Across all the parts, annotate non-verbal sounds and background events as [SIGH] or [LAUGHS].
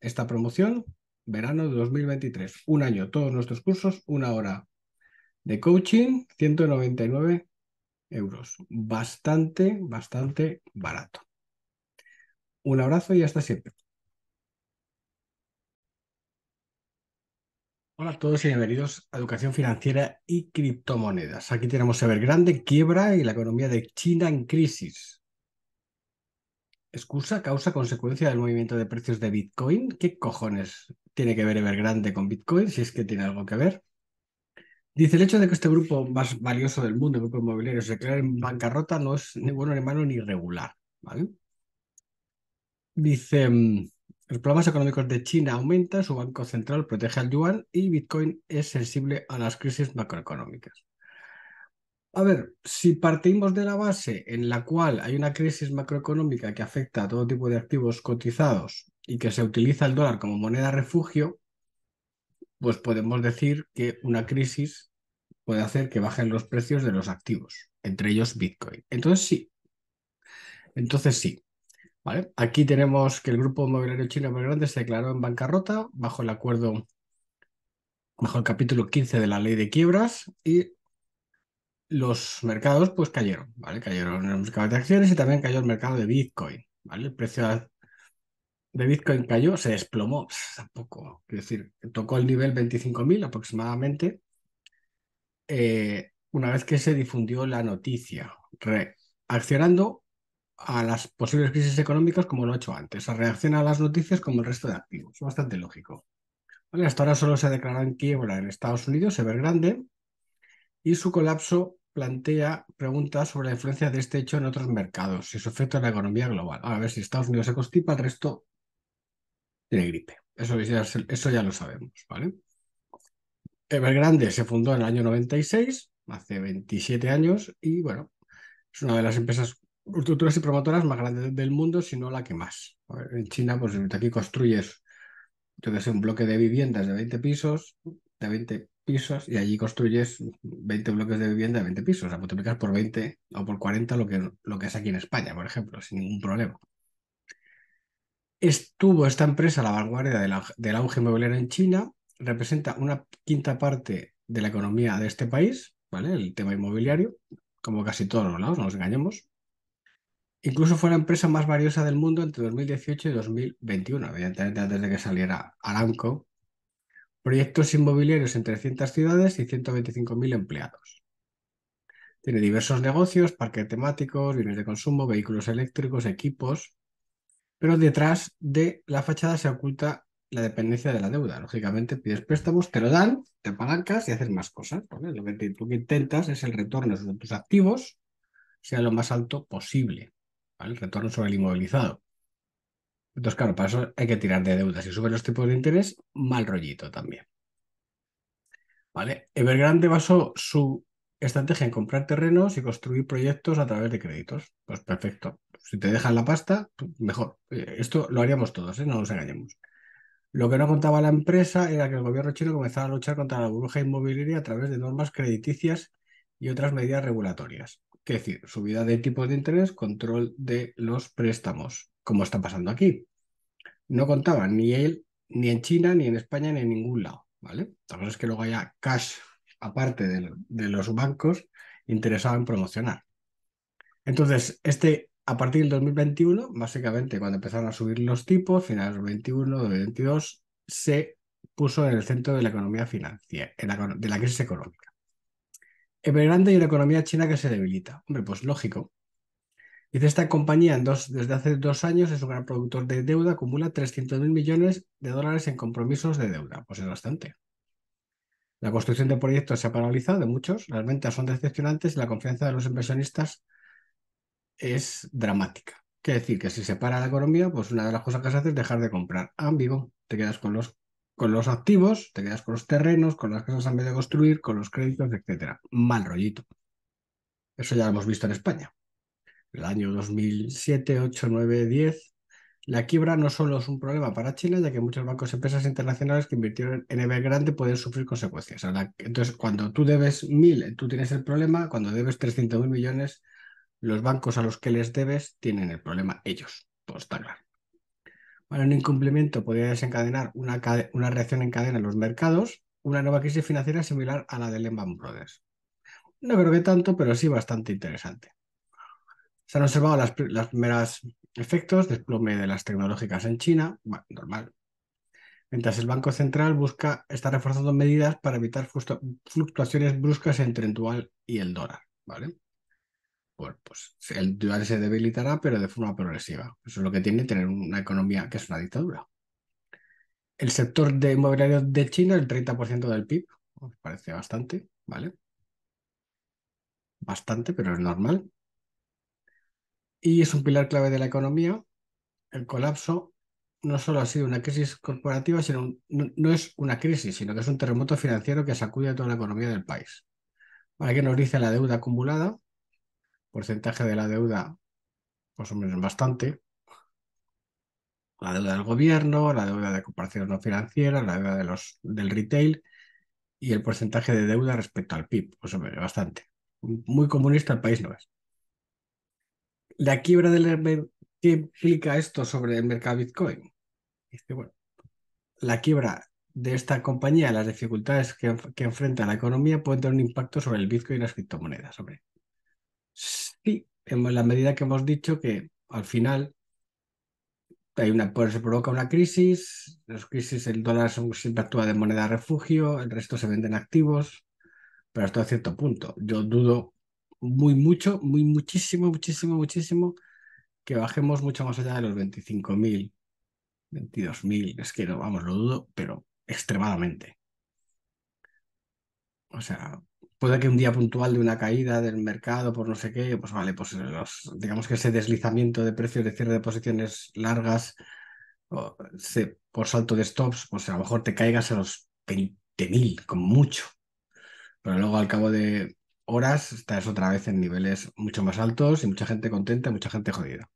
esta promoción, verano de 2023. Un año, todos nuestros cursos, una hora de coaching, 199 euros. Bastante, bastante barato. Un abrazo y hasta siempre. Hola a todos y bienvenidos a Educación Financiera y Criptomonedas. Aquí tenemos grande quiebra y la economía de China en crisis excusa, causa, consecuencia del movimiento de precios de Bitcoin. ¿Qué cojones tiene que ver Evergrande con Bitcoin, si es que tiene algo que ver? Dice, el hecho de que este grupo más valioso del mundo, el grupo inmobiliario, se declare en bancarrota no es ni bueno ni malo ni regular, ¿vale? Dice, mm, los problemas económicos de China aumentan, su banco central protege al yuan y Bitcoin es sensible a las crisis macroeconómicas. A ver, si partimos de la base en la cual hay una crisis macroeconómica que afecta a todo tipo de activos cotizados y que se utiliza el dólar como moneda refugio, pues podemos decir que una crisis puede hacer que bajen los precios de los activos, entre ellos Bitcoin. Entonces sí, entonces sí. ¿Vale? Aquí tenemos que el grupo Inmobiliario chino más grande se declaró en bancarrota bajo el acuerdo, bajo el capítulo 15 de la ley de quiebras y los mercados pues cayeron, ¿vale? Cayeron los mercados de acciones y también cayó el mercado de Bitcoin, ¿vale? El precio de Bitcoin cayó, se desplomó, tampoco, es decir, tocó el nivel 25.000 aproximadamente eh, una vez que se difundió la noticia, reaccionando a las posibles crisis económicas como lo ha hecho antes, se reacciona a las noticias como el resto de activos, bastante lógico. hasta ahora solo se ha declarado en quiebra en Estados Unidos, se ve grande, y su colapso plantea preguntas sobre la influencia de este hecho en otros mercados y su efecto en la economía global. a ver si Estados Unidos se constipa, el resto tiene gripe. Eso ya, eso ya lo sabemos, ¿vale? Evergrande se fundó en el año 96, hace 27 años, y bueno, es una de las empresas estructuras y promotoras más grandes del mundo, si no la que más. en China, pues aquí construyes, yo un bloque de viviendas de 20 pisos, de 20 y allí construyes 20 bloques de vivienda de 20 pisos. O sea, multiplicas por 20 o por 40 lo que, es aquí en España, por ejemplo, sin ningún problema. Estuvo esta empresa la vanguardia del, auge inmobiliario en China, representa una quinta parte de la economía de este país, ¿vale? El tema inmobiliario, como casi todos los lados, no nos engañemos. Incluso fue la empresa más valiosa del mundo entre 2018 y 2021, evidentemente antes de que saliera Aramco, proyectos inmobiliarios en 300 ciudades y 125.000 empleados. Tiene diversos negocios, parques temáticos, bienes de consumo, vehículos eléctricos, equipos, pero detrás de la fachada se oculta la dependencia de la deuda. Lógicamente pides préstamos, te lo dan, te apalancas y haces más cosas. Lo que tú intentas es el retorno de tus activos sea lo más alto posible, el retorno sobre el inmovilizado. Entonces, claro, para eso hay que tirar de deudas Si suben los tipos de interés, mal rollito también. ¿Vale? Evergrande basó su estrategia en comprar terrenos y construir proyectos a través de créditos. Pues perfecto. Si te dejan la pasta, pues mejor. Esto lo haríamos todos, ¿eh? no nos engañemos. Lo que no contaba la empresa era que el gobierno chino comenzaba a luchar contra la burbuja inmobiliaria a través de normas crediticias y otras medidas regulatorias. Es decir, subida de tipos de interés, control de los préstamos, como está pasando aquí. No contaba ni él, ni en China, ni en España, ni en ningún lado. ¿vale? La vez es que luego haya cash, aparte de, los bancos, interesado en promocionar. Entonces, este, a partir del 2021, básicamente cuando empezaron a subir los tipos, finales del 21, del 22, se puso en el centro de la economía financiera, de la crisis económica. Evergrande y una economía china que se debilita. Hombre, pues lógico. Dice, esta compañía desde hace dos años es un gran productor de deuda, acumula 300.000 millones de dólares en compromisos de deuda. Pues es bastante. La construcción de proyectos se ha paralizado de muchos, las ventas son decepcionantes y la confianza de los inversionistas es dramática. Quiere decir que si se para la economía, pues una de las cosas que se hace es dejar de comprar. Ah, vivo. te quedas con los, con los activos, te quedas con los terrenos, con las casas en vez de construir, con los créditos, etc. Mal rollito. Eso ya lo hemos visto en España el año 2007, 8, 9, 10, la quiebra no solo es un problema para China, ya que muchos bancos y empresas internacionales que invirtieron en Evergrande pueden sufrir consecuencias. entonces, cuando tú debes mil, tú tienes el problema. Cuando debes 300.000 millones, los bancos a los que les debes tienen el problema ellos. pues está claro. Bueno, un incumplimiento podría desencadenar una, una reacción en cadena en los mercados, una nueva crisis financiera similar a la de Lehman Brothers. No creo que tanto, pero sí bastante interesante. Se han observado las, primeros primeras efectos, desplome de las tecnológicas en China, normal. Mientras el Banco Central busca, está reforzando medidas para evitar fluctuaciones bruscas entre el dual y el dólar, ¿vale? pues el dual se debilitará, pero de forma progresiva. Eso es lo que tiene tener una economía que es una dictadura. El sector de inmobiliario de China, el 30% del PIB, parece bastante, ¿vale? Bastante, pero es normal y es un pilar clave de la economía. El colapso no solo ha sido una crisis corporativa, sino no, es una crisis, sino que es un terremoto financiero que sacude a toda la economía del país. Para que nos dice la deuda acumulada, porcentaje de la deuda, pues o menos bastante, la deuda del gobierno, la deuda de cooperación no financiera, la deuda de los, del retail y el porcentaje de deuda respecto al PIB, pues bastante. Muy comunista el país no es la quiebra del ¿qué implica esto sobre el mercado Bitcoin? Este, bueno, la quiebra de esta compañía, las dificultades que, que, enfrenta la economía pueden tener un impacto sobre el Bitcoin y las criptomonedas. Sí, en la medida que hemos dicho que al final hay una, pues, se provoca una crisis, las crisis el dólar siempre actúa de moneda refugio, el resto se venden activos, pero hasta cierto punto. Yo dudo muy mucho, muy muchísimo, muchísimo, muchísimo, que bajemos mucho más allá de los 25.000, 22.000, es que no, vamos, lo dudo, pero extremadamente. O sea, puede que un día puntual de una caída del mercado por no sé qué, pues vale, pues digamos que ese deslizamiento de precios de cierre de posiciones largas o por salto de stops, pues a lo mejor te caigas a los 20.000 con mucho. Pero luego al cabo de horas estás otra vez en niveles mucho más altos y mucha gente contenta, mucha gente jodida.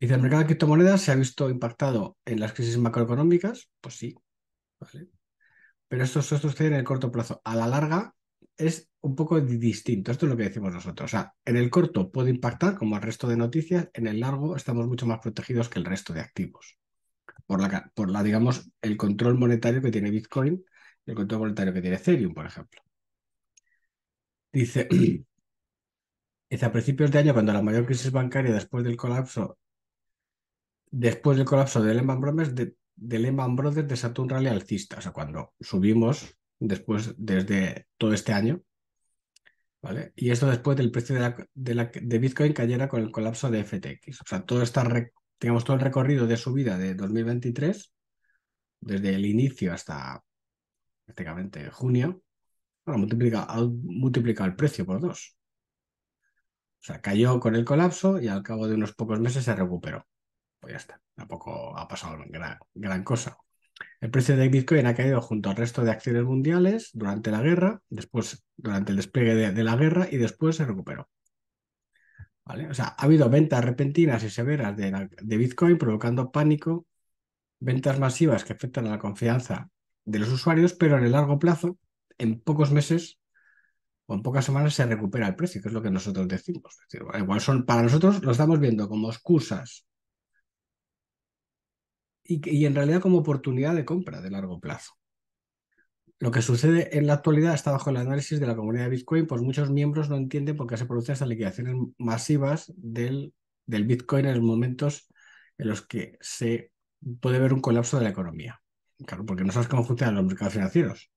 Y el mercado de criptomonedas se ha visto impactado en las crisis macroeconómicas, pues sí, pero esto, esto sucede en el corto plazo. A la larga es un poco distinto, esto es lo que decimos nosotros. O sea, en el corto puede impactar como el resto de noticias, en el largo estamos mucho más protegidos que el resto de activos. Por la, por la digamos, el control monetario que tiene Bitcoin y el control monetario que tiene Ethereum, por ejemplo. Dice, es [CLEARS THROAT] a principios de año, cuando la mayor crisis bancaria después del colapso, después del colapso de Lehman Brothers, de, de Lehman Brothers desató un rally alcista. O sea, cuando subimos después, desde todo este año, ¿vale? Y esto después del precio de, la, de, Bitcoin cayera con el colapso de FTX. O sea, todo esta, digamos, todo el recorrido de subida de 2023, desde el inicio hasta prácticamente junio, bueno, ha multiplicado el precio por dos. O sea, cayó con el colapso y al cabo de unos pocos meses se recuperó. Pues ya está, tampoco ha pasado gran, cosa. El precio de Bitcoin ha caído junto al resto de acciones mundiales durante la guerra, después durante el despliegue de, la guerra y después se recuperó. ¿Vale? O sea, ha habido ventas repentinas y severas de, de Bitcoin provocando pánico, ventas masivas que afectan a la confianza de los usuarios, pero en el largo plazo en pocos meses o en pocas semanas se recupera el precio, que es lo que nosotros decimos. son, para nosotros lo estamos viendo como excusas y, en realidad como oportunidad de compra de largo plazo. Lo que sucede en la actualidad está bajo el análisis de la comunidad de Bitcoin, pues muchos miembros no entienden por qué se producen estas liquidaciones masivas del, del Bitcoin en los momentos en los que se puede ver un colapso de la economía. Claro, porque no sabes cómo funcionan los mercados financieros.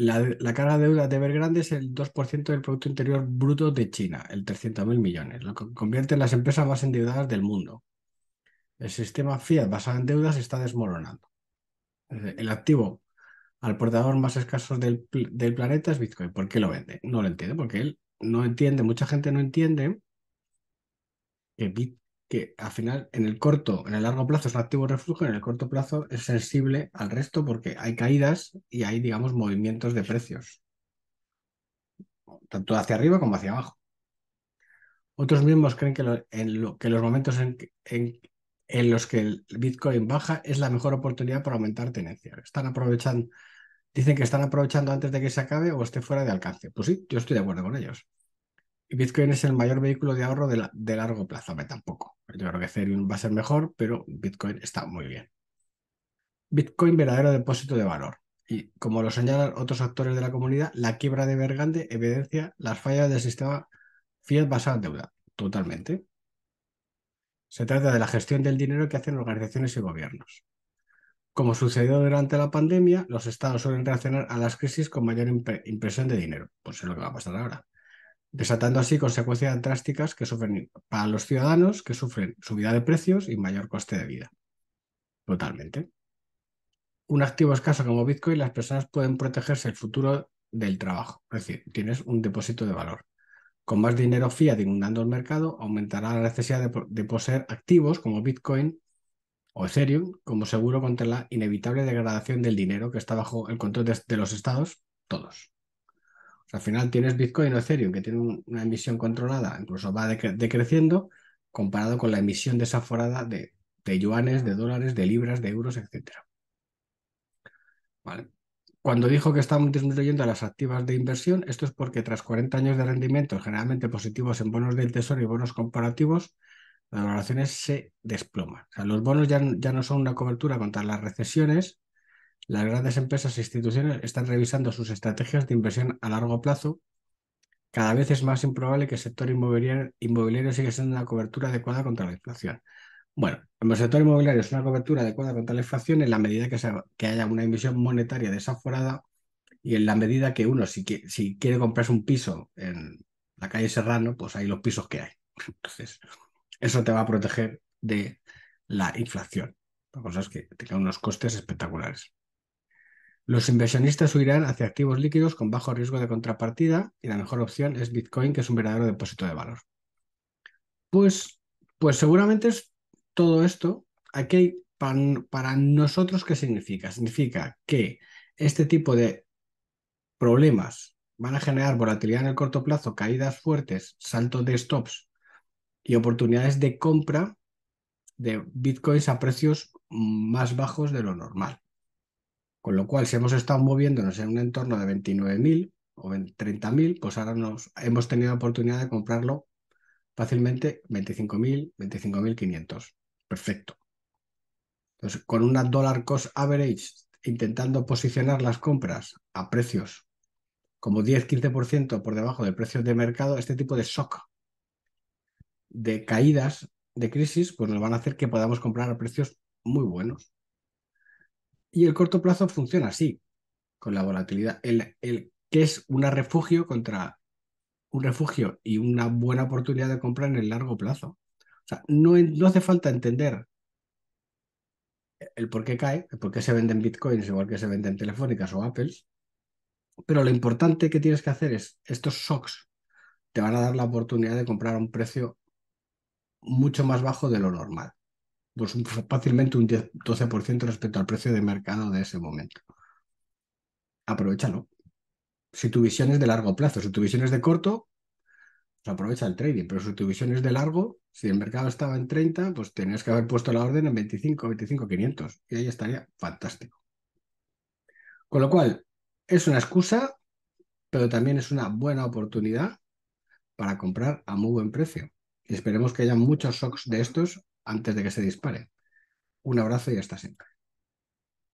La, carga de deuda de Evergrande es el 2% del Producto Interior Bruto de China, el 300.000 millones, lo que convierte en las empresas más endeudadas del mundo. El sistema fiat basado en deudas está desmoronando. El activo al portador más escaso del, planeta es Bitcoin. ¿Por qué lo vende? No lo entiende, porque él no entiende, mucha gente no entiende que, Bitcoin que al final, en el corto, en el largo plazo es un activo refugio, en el corto plazo es sensible al resto porque hay caídas y hay, digamos, movimientos de precios, tanto hacia arriba como hacia abajo. Otros mismos creen que, que los momentos en, los que el Bitcoin baja es la mejor oportunidad para aumentar tenencia. Están aprovechando, dicen que están aprovechando antes de que se acabe o esté fuera de alcance. Pues sí, yo estoy de acuerdo con ellos. Y Bitcoin es el mayor vehículo de ahorro de, de largo plazo, me tampoco. Yo creo que Ethereum va a ser mejor, pero Bitcoin está muy bien. Bitcoin verdadero depósito de valor. Y como lo señalan otros actores de la comunidad, la quiebra de Bergante evidencia las fallas del sistema fiat basado en deuda. Totalmente. Se trata de la gestión del dinero que hacen organizaciones y gobiernos. Como sucedió durante la pandemia, los estados suelen reaccionar a las crisis con mayor impresión de dinero. Pues es lo que va a pasar ahora desatando así consecuencias drásticas que sufren para los ciudadanos, que sufren subida de precios y mayor coste de vida. Totalmente. Un activo escaso como Bitcoin, las personas pueden protegerse el futuro del trabajo, es decir, tienes un depósito de valor. Con más dinero fiat inundando el mercado, aumentará la necesidad de, poseer activos como Bitcoin o Ethereum como seguro contra la inevitable degradación del dinero que está bajo el control de los estados, todos al final tienes Bitcoin o Ethereum que tiene una emisión controlada, incluso va decreciendo comparado con la emisión desaforada de, de yuanes, de dólares, de libras, de euros, etc. Cuando dijo que estamos disminuyendo las activas de inversión, esto es porque tras 40 años de rendimiento, generalmente positivos en bonos del tesoro y bonos comparativos, las valoraciones se desploman. los bonos ya no son una cobertura contra las recesiones, las grandes empresas e instituciones están revisando sus estrategias de inversión a largo plazo. Cada vez es más improbable que el sector inmobiliario, siga siendo una cobertura adecuada contra la inflación. Bueno, el sector inmobiliario es una cobertura adecuada contra la inflación en la medida que, que haya una inversión monetaria desaforada y en la medida que uno, si, quiere, si comprarse un piso en la calle Serrano, pues hay los pisos que hay. [LAUGHS] Entonces, eso te va a proteger de la inflación. La cosa es que tenga unos costes espectaculares. Los inversionistas huirán hacia activos líquidos con bajo riesgo de contrapartida y la mejor opción es Bitcoin, que es un verdadero depósito de valor. Pues, pues seguramente es todo esto. Aquí para, para nosotros, ¿qué significa? Significa que este tipo de problemas van a generar volatilidad en el corto plazo, caídas fuertes, saltos de stops y oportunidades de compra de bitcoins a precios más bajos de lo normal. Con lo cual, si hemos estado moviéndonos en un entorno de 29.000 o 30.000, pues ahora nos, hemos tenido la oportunidad de comprarlo fácilmente 25.000, 25.500. Perfecto. Entonces, con una dollar cost average, intentando posicionar las compras a precios como 10-15% por debajo del precio de mercado, este tipo de shock de caídas de crisis, pues nos van a hacer que podamos comprar a precios muy buenos. Y el corto plazo funciona así, con la volatilidad, el, que es un refugio contra un refugio y una buena oportunidad de comprar en el largo plazo. O sea, no, no hace falta entender el por qué cae, el por qué se venden bitcoins igual que se venden telefónicas o apples, pero lo importante que tienes que hacer es, estos shocks te van a dar la oportunidad de comprar a un precio mucho más bajo de lo normal pues, fácilmente un 12 respecto al precio de mercado de ese momento. Aprovechalo. Si tu visión es de largo plazo, si tu visión es de corto, pues aprovecha el trading, pero si tu visión es de largo, si el mercado estaba en 30, pues tenías que haber puesto la orden en 25, 25, 500 y ahí estaría fantástico. Con lo cual, es una excusa, pero también es una buena oportunidad para comprar a muy buen precio. Y esperemos que haya muchos shocks de estos antes de que se dispare. Un abrazo y hasta siempre.